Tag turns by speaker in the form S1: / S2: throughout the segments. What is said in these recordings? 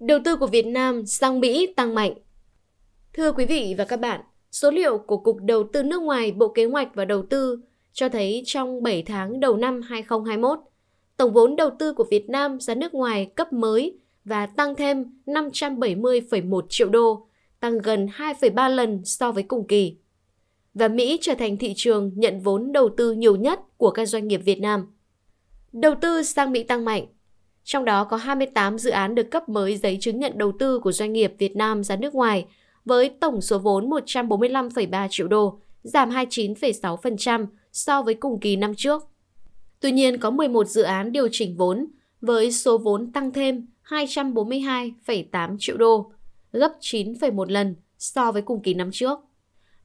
S1: Đầu tư của Việt Nam sang Mỹ tăng mạnh. Thưa quý vị và các bạn, số liệu của Cục Đầu tư nước ngoài Bộ Kế hoạch và Đầu tư cho thấy trong 7 tháng đầu năm 2021, tổng vốn đầu tư của Việt Nam ra nước ngoài cấp mới và tăng thêm 570,1 triệu đô, tăng gần 2,3 lần so với cùng kỳ. Và Mỹ trở thành thị trường nhận vốn đầu tư nhiều nhất của các doanh nghiệp Việt Nam. Đầu tư sang Mỹ tăng mạnh, trong đó có 28 dự án được cấp mới giấy chứng nhận đầu tư của doanh nghiệp Việt Nam ra nước ngoài, với tổng số vốn 145,3 triệu đô, giảm 29,6% so với cùng kỳ năm trước. Tuy nhiên, có 11 dự án điều chỉnh vốn, với số vốn tăng thêm 242,8 triệu đô, gấp 9,1 lần so với cùng kỳ năm trước.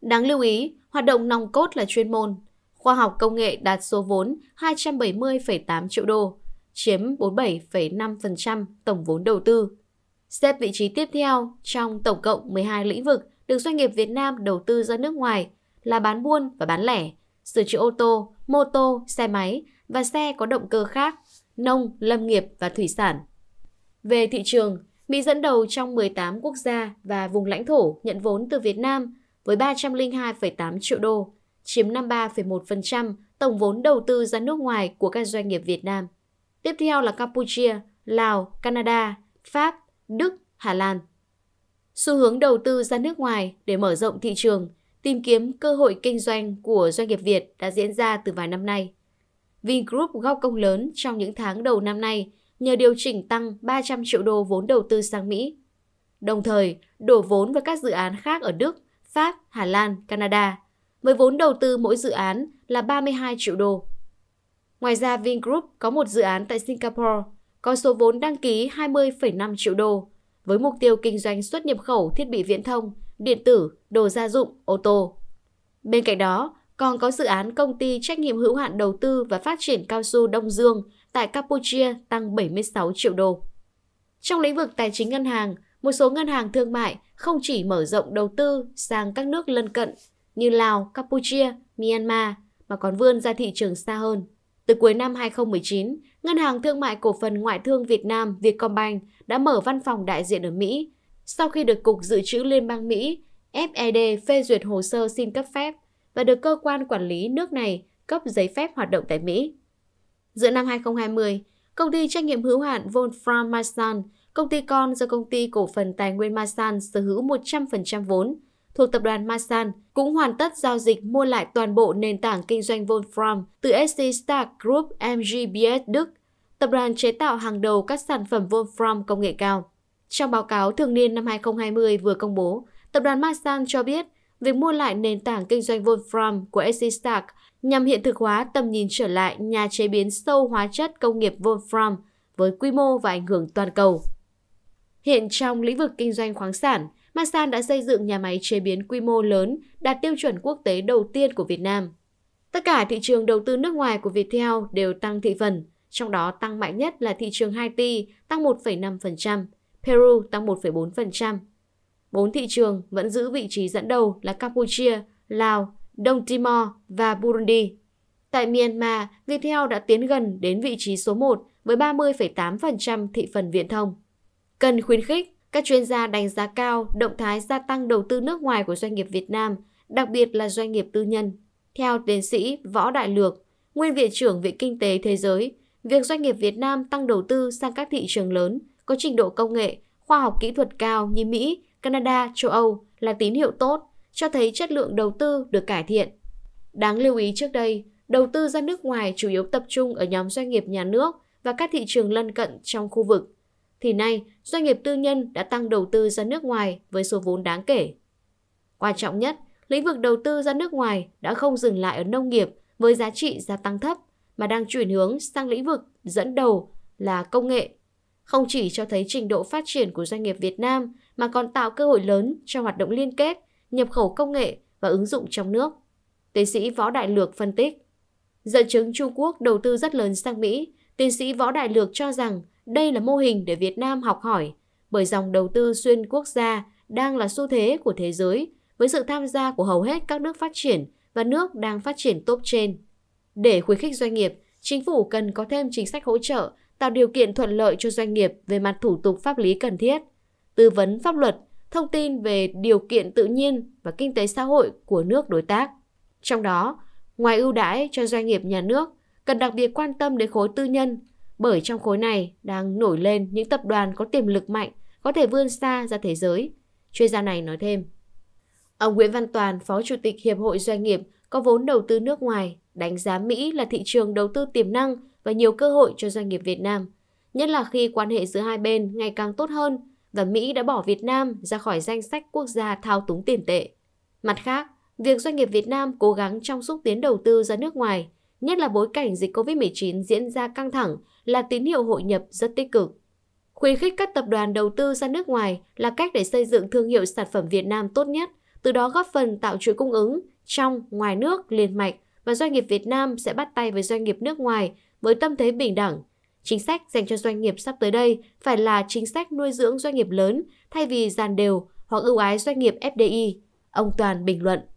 S1: Đáng lưu ý, hoạt động nòng cốt là chuyên môn. Khoa học công nghệ đạt số vốn 270,8 triệu đô, chiếm 47,5% tổng vốn đầu tư. Xếp vị trí tiếp theo trong tổng cộng 12 lĩnh vực được doanh nghiệp Việt Nam đầu tư ra nước ngoài là bán buôn và bán lẻ, sửa chữa ô tô, mô tô, xe máy và xe có động cơ khác, nông, lâm nghiệp và thủy sản. Về thị trường, Mỹ dẫn đầu trong 18 quốc gia và vùng lãnh thổ nhận vốn từ Việt Nam với 302,8 triệu đô, chiếm 53,1% tổng vốn đầu tư ra nước ngoài của các doanh nghiệp Việt Nam. Tiếp theo là Campuchia, Lào, Canada, Pháp, Đức, Hà Lan. Xu hướng đầu tư ra nước ngoài để mở rộng thị trường, tìm kiếm cơ hội kinh doanh của doanh nghiệp Việt đã diễn ra từ vài năm nay. Vingroup góp công lớn trong những tháng đầu năm nay nhờ điều chỉnh tăng 300 triệu đô vốn đầu tư sang Mỹ. Đồng thời, đổ vốn vào các dự án khác ở Đức, Pháp, Hà Lan, Canada, với vốn đầu tư mỗi dự án là 32 triệu đô. Ngoài ra, Vingroup có một dự án tại Singapore có số vốn đăng ký 20,5 triệu đô với mục tiêu kinh doanh xuất nhập khẩu thiết bị viễn thông, điện tử, đồ gia dụng, ô tô. Bên cạnh đó, còn có dự án công ty trách nhiệm hữu hạn đầu tư và phát triển cao su Đông Dương tại Campuchia tăng 76 triệu đô. Trong lĩnh vực tài chính ngân hàng, một số ngân hàng thương mại không chỉ mở rộng đầu tư sang các nước lân cận như Lào, Campuchia, Myanmar mà còn vươn ra thị trường xa hơn. Từ cuối năm 2019, Ngân hàng Thương mại Cổ phần Ngoại thương Việt Nam Vietcombank đã mở văn phòng đại diện ở Mỹ sau khi được Cục Dự trữ Liên bang Mỹ FED phê duyệt hồ sơ xin cấp phép và được cơ quan quản lý nước này cấp giấy phép hoạt động tại Mỹ. Giữa năm 2020, công ty trách nhiệm hữu hạn Wolfram Masan, công ty con do công ty cổ phần tài nguyên Masan sở hữu 100% vốn, thuộc tập đoàn Masan cũng hoàn tất giao dịch mua lại toàn bộ nền tảng kinh doanh Wolfram từ SC Stark Group MGBS Đức, tập đoàn chế tạo hàng đầu các sản phẩm Wolfram công nghệ cao. Trong báo cáo thường niên năm 2020 vừa công bố, tập đoàn Masan cho biết việc mua lại nền tảng kinh doanh Wolfram của SC Stark nhằm hiện thực hóa tầm nhìn trở lại nhà chế biến sâu hóa chất công nghiệp Wolfram với quy mô và ảnh hưởng toàn cầu. Hiện trong lĩnh vực kinh doanh khoáng sản, Masan đã xây dựng nhà máy chế biến quy mô lớn, đạt tiêu chuẩn quốc tế đầu tiên của Việt Nam. Tất cả thị trường đầu tư nước ngoài của Viettel đều tăng thị phần, trong đó tăng mạnh nhất là thị trường Haiti tăng 1,5%, Peru tăng 1,4%. Bốn thị trường vẫn giữ vị trí dẫn đầu là Campuchia, Lào, Đông Timor và Burundi. Tại Myanmar, Viettel đã tiến gần đến vị trí số 1 với 30,8% thị phần viễn thông. Cần khuyến khích các chuyên gia đánh giá cao động thái gia tăng đầu tư nước ngoài của doanh nghiệp Việt Nam, đặc biệt là doanh nghiệp tư nhân. Theo tiến sĩ Võ Đại Lược, nguyên viện trưởng Viện Kinh tế Thế giới, việc doanh nghiệp Việt Nam tăng đầu tư sang các thị trường lớn có trình độ công nghệ, khoa học kỹ thuật cao như Mỹ, Canada, châu Âu là tín hiệu tốt, cho thấy chất lượng đầu tư được cải thiện. Đáng lưu ý trước đây, đầu tư ra nước ngoài chủ yếu tập trung ở nhóm doanh nghiệp nhà nước và các thị trường lân cận trong khu vực thì nay doanh nghiệp tư nhân đã tăng đầu tư ra nước ngoài với số vốn đáng kể. Quan trọng nhất, lĩnh vực đầu tư ra nước ngoài đã không dừng lại ở nông nghiệp với giá trị gia tăng thấp mà đang chuyển hướng sang lĩnh vực dẫn đầu là công nghệ. Không chỉ cho thấy trình độ phát triển của doanh nghiệp Việt Nam mà còn tạo cơ hội lớn cho hoạt động liên kết, nhập khẩu công nghệ và ứng dụng trong nước. Tiến sĩ Võ Đại Lược phân tích. Dẫn chứng Trung Quốc đầu tư rất lớn sang Mỹ, tiến sĩ Võ Đại Lược cho rằng đây là mô hình để Việt Nam học hỏi, bởi dòng đầu tư xuyên quốc gia đang là xu thế của thế giới với sự tham gia của hầu hết các nước phát triển và nước đang phát triển top trên. Để khuyến khích doanh nghiệp, chính phủ cần có thêm chính sách hỗ trợ, tạo điều kiện thuận lợi cho doanh nghiệp về mặt thủ tục pháp lý cần thiết, tư vấn pháp luật, thông tin về điều kiện tự nhiên và kinh tế xã hội của nước đối tác. Trong đó, ngoài ưu đãi cho doanh nghiệp nhà nước, cần đặc biệt quan tâm đến khối tư nhân bởi trong khối này đang nổi lên những tập đoàn có tiềm lực mạnh có thể vươn xa ra thế giới. Chuyên gia này nói thêm. Ông Nguyễn Văn Toàn, Phó Chủ tịch Hiệp hội Doanh nghiệp có vốn đầu tư nước ngoài, đánh giá Mỹ là thị trường đầu tư tiềm năng và nhiều cơ hội cho doanh nghiệp Việt Nam, nhất là khi quan hệ giữa hai bên ngày càng tốt hơn và Mỹ đã bỏ Việt Nam ra khỏi danh sách quốc gia thao túng tiền tệ. Mặt khác, việc doanh nghiệp Việt Nam cố gắng trong xúc tiến đầu tư ra nước ngoài nhất là bối cảnh dịch COVID-19 diễn ra căng thẳng, là tín hiệu hội nhập rất tích cực. Khuyến khích các tập đoàn đầu tư ra nước ngoài là cách để xây dựng thương hiệu sản phẩm Việt Nam tốt nhất, từ đó góp phần tạo chuỗi cung ứng trong, ngoài nước, liền mạch và doanh nghiệp Việt Nam sẽ bắt tay với doanh nghiệp nước ngoài với tâm thế bình đẳng. Chính sách dành cho doanh nghiệp sắp tới đây phải là chính sách nuôi dưỡng doanh nghiệp lớn thay vì dàn đều hoặc ưu ái doanh nghiệp FDI, ông Toàn bình luận.